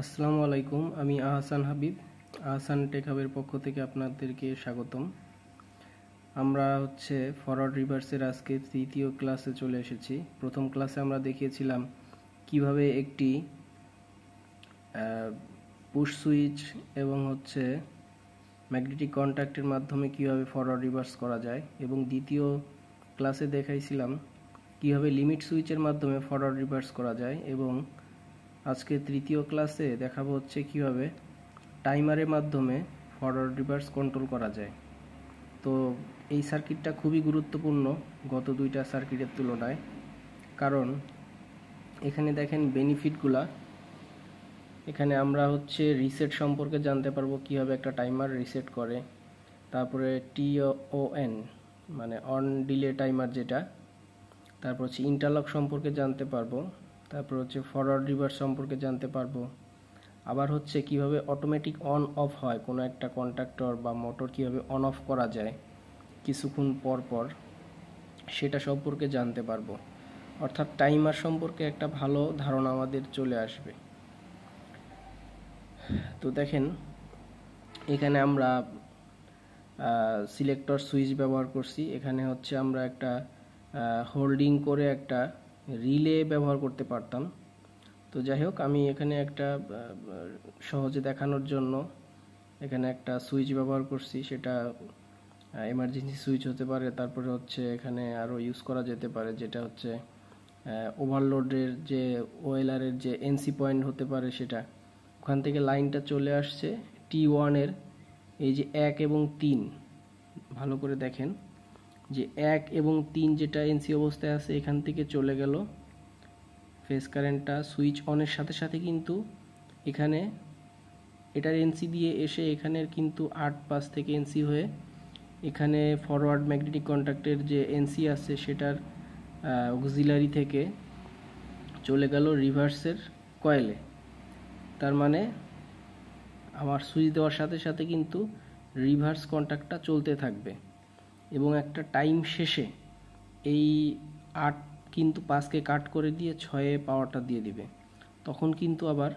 আসসালামু আলাইকুম আমি আহসান হাবিব আহসান টেকহাবের পক্ষ থেকে আপনাদেরকে স্বাগতম আমরা হচ্ছে ফরওয়ার্ড রিভার্সের আজকে তৃতীয় ক্লাসে চলে এসেছি প্রথম ক্লাসে আমরা দেখিয়েছিলাম কিভাবে একটি পুশ সুইচ এবং হচ্ছে ম্যাগনেটিক কন্ট্যাক্টের মাধ্যমে কিভাবে ফরওয়ার্ড রিভার্স করা যায় এবং দ্বিতীয় ক্লাসে দেখাইছিলাম কিভাবে লিমিট সুইচের মাধ্যমে ফরওয়ার্ড রিভার্স করা যায় এবং আজকে তৃতীয় ক্লাসে দেখাবো হচ্ছে কিভাবে টাইমারের মাধ্যমে ফরওয়ার্ড রিভার্স কন্ট্রোল করা যায় তো এই সার্কিটটা খুবই গুরুত্বপূর্ণ গত দুইটা সার্কিটের তুলনায় কারণ এখানে দেখেন বেনিফিটগুলা এখানে আমরা হচ্ছে রিসেট সম্পর্কে জানতে পারবো কীভাবে একটা টাইমার রিসেট করে তারপরে টিওএন মানে অন ডিলে টাইমার যেটা তারপর হচ্ছে ইন্টারলক সম্পর্কে জানতে পারবো তারপর হচ্ছে ফরওয়ার্ড রিভার্স সম্পর্কে জানতে পারবো আবার হচ্ছে কিভাবে অটোমেটিক অন অফ হয় কোনো একটা কন্ট্রাক্টর বা মোটর কিভাবে অন অফ করা যায় কিছুক্ষণ পর পর সেটা সম্পর্কে জানতে পারবো অর্থাৎ টাইমার সম্পর্কে একটা ভালো ধারণা আমাদের চলে আসবে তো দেখেন এখানে আমরা সিলেক্টর সুইচ ব্যবহার করছি এখানে হচ্ছে আমরা একটা হোল্ডিং করে একটা রিলে ব্যবহার করতে পারতাম তো যাই হোক আমি এখানে একটা সহজে দেখানোর জন্য এখানে একটা সুইচ ব্যবহার করছি সেটা এমার্জেন্সি সুইচ হতে পারে তারপরে হচ্ছে এখানে আরও ইউজ করা যেতে পারে যেটা হচ্ছে ওভারলোডের যে ওয়েলারের যে এনসি পয়েন্ট হতে পারে সেটা ওখান থেকে লাইনটা চলে আসছে টি ওয়ানের এই যে এক এবং তিন ভালো করে দেখেন যে এক এবং তিন যেটা এনসি অবস্থায় আছে এখান থেকে চলে গেল ফেস কারেন্টটা সুইচ অনের সাথে সাথে কিন্তু এখানে এটার এনসি দিয়ে এসে এখানের কিন্তু আট পাস থেকে এনসি হয়ে এখানে ফরওয়ার্ড ম্যাগনেটিক কন্ট্যাক্টের যে এনসি আছে সেটার অক্সিলারি থেকে চলে গেল রিভার্সের কয়েলে তার মানে আমার সুইচ দেওয়ার সাথে সাথে কিন্তু রিভার্স কন্ট্যাক্টটা চলতে থাকবে এবং একটা টাইম শেষে এই আট কিন্তু পাঁচকে কাট করে দিয়ে ছয়ে পাওয়ারটা দিয়ে দিবে তখন কিন্তু আবার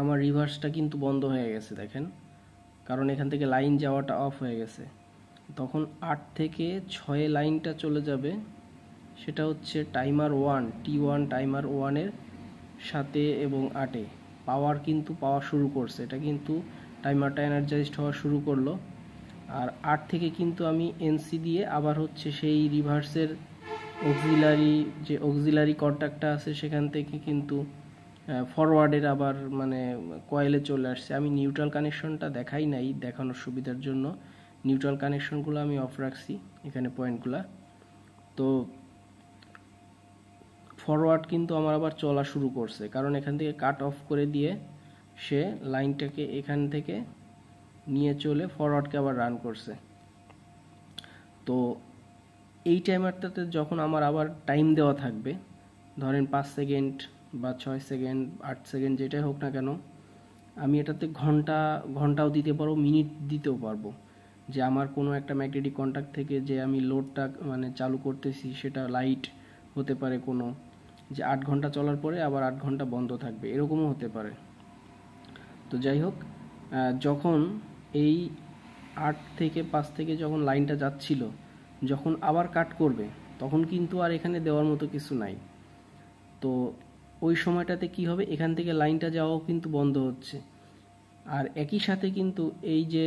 আমার রিভার্সটা কিন্তু বন্ধ হয়ে গেছে দেখেন কারণ এখান থেকে লাইন যাওয়াটা অফ হয়ে গেছে তখন আট থেকে ছয়ে লাইনটা চলে যাবে সেটা হচ্ছে timer one T one timer ওয়ানের সাতে এবং আটে পাওয়ার কিন্তু পাওয়া শুরু করছে এটা কিন্তু টাইমারটা এনার্জাইজড হওয়া শুরু করলো আর আট থেকে কিন্তু আমি এনসি দিয়ে আবার হচ্ছে সেই রিভার্সের অক্সিলারি যে অক্সিলারি কন্ট্যাক্টটা আছে সেখান থেকে কিন্তু ফরওয়ার্ডের আবার মানে কয়েলে চলে আসছে আমি নিউট্রাল কানেকশনটা দেখাই নাই দেখানোর সুবিধার জন্য নিউট্রাল কানেকশনগুলো আমি অফ রাখছি এখানে পয়েন্টগুলো তো ফরওয়ার্ড কিন্তু আমার আবার চলা শুরু করছে কারণ এখান থেকে কাট অফ করে দিয়ে সে লাইনটাকে এখান থেকে নিয়ে চলে ফরওয়ার্ডকে আবার রান করছে তো এই টাইমারটাতে যখন আমার আবার টাইম দেওয়া থাকবে ধরেন পাঁচ সেকেন্ড বা ছয় সেকেন্ড আট সেকেন্ড যেটাই হোক না কেন আমি এটাতে ঘন্টা ঘন্টাও দিতে পারবো মিনিট দিতেও পারবো যে আমার কোনো একটা ম্যাগনেটিক কন্ট্যাক্ট থেকে যে আমি লোডটা মানে চালু করতেছি সেটা লাইট হতে পারে কোনো যে আট ঘন্টা চলার পরে আবার আট ঘন্টা বন্ধ থাকবে এরকমও হতে পারে তো যাই হোক যখন এই আট থেকে পাঁচ থেকে যখন লাইনটা যাচ্ছিল যখন আবার কাট করবে তখন কিন্তু আর এখানে দেওয়ার মতো কিছু নাই তো ওই সময়টাতে কি হবে এখান থেকে লাইনটা যাওয়াও কিন্তু বন্ধ হচ্ছে আর একই সাথে কিন্তু এই যে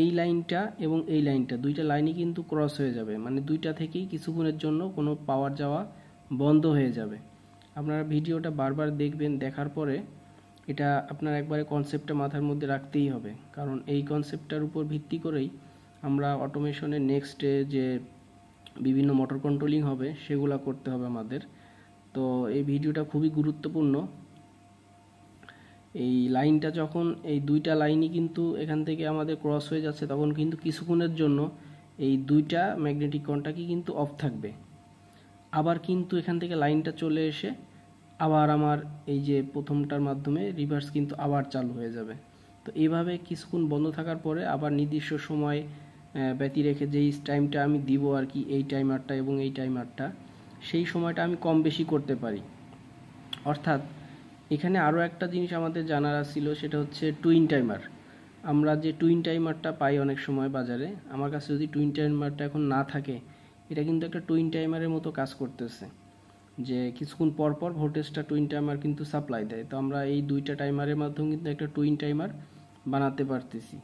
এই লাইনটা এবং এই লাইনটা দুইটা লাইনই কিন্তু ক্রস হয়ে যাবে মানে দুইটা থেকেই কিছুক্ষণের জন্য কোনো পাওয়ার যাওয়া বন্ধ হয়ে যাবে আপনারা ভিডিওটা বারবার দেখবেন দেখার পরে এটা আপনার একবারে কনসেপ্টটা মাথার মধ্যে রাখতেই হবে কারণ এই কনসেপ্টটার উপর ভিত্তি করেই আমরা অটোমেশনের নেক্সটে যে বিভিন্ন মোটর কন্ট্রোলিং হবে সেগুলা করতে হবে আমাদের তো এই ভিডিওটা খুবই গুরুত্বপূর্ণ এই লাইনটা যখন এই দুইটা লাইনই কিন্তু এখান থেকে আমাদের ক্রস হয়ে যাচ্ছে তখন কিন্তু কিছুক্ষণের জন্য এই দুইটা ম্যাগনেটিক কন্টাক্টই কিন্তু অফ থাকবে আবার কিন্তু এখান থেকে লাইনটা চলে এসে আবার আমার এই যে প্রথমটার মাধ্যমে রিভার্স কিন্তু আবার চালু হয়ে যাবে তো এইভাবে কিছুক্ষণ বন্ধ থাকার পরে আবার নির্দিষ্ট সময় ব্যতি রেখে যেই টাইমটা আমি দিব আর কি এই টাইমারটা এবং এই টাইমারটা সেই সময়টা আমি কম বেশি করতে পারি অর্থাৎ এখানে আরও একটা জিনিস আমাদের জানার ছিল সেটা হচ্ছে টুইন টাইমার আমরা যে টুইন টাইমারটা পাই অনেক সময় বাজারে আমার কাছে যদি টুইন টাইমারটা এখন না থাকে এটা কিন্তু একটা টুইন টাইমারের মতো কাজ করতেছে যে কিছুক্ষণ পর পর ভোল্টেজটা টুইন টাইমার কিন্তু সাপ্লাই দেয় তো আমরা এই দুইটা টাইমারের মাধ্যমে কিন্তু একটা টুইন টাইমার বানাতে পারতেছি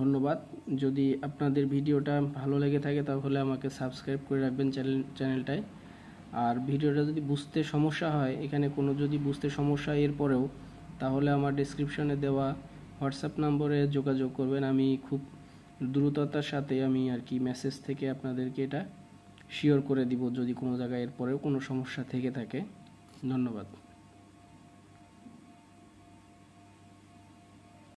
ধন্যবাদ যদি আপনাদের ভিডিওটা ভালো লেগে থাকে তাহলে আমাকে সাবস্ক্রাইব করে রাখবেন চ্যানেল চ্যানেলটায় আর ভিডিওটা যদি বুঝতে সমস্যা হয় এখানে কোনো যদি বুঝতে সমস্যা এরপরেও তাহলে আমার ডিসক্রিপশনে দেওয়া হোয়াটসঅ্যাপ নম্বরে যোগাযোগ করবেন আমি খুব দ্রুততার সাথে আমি আর কি মেসেজ থেকে আপনাদেরকে এটা শিওর করে দিব যদি কোনো জায়গায় এরপরেও কোনো সমস্যা থেকে থাকে ধন্যবাদ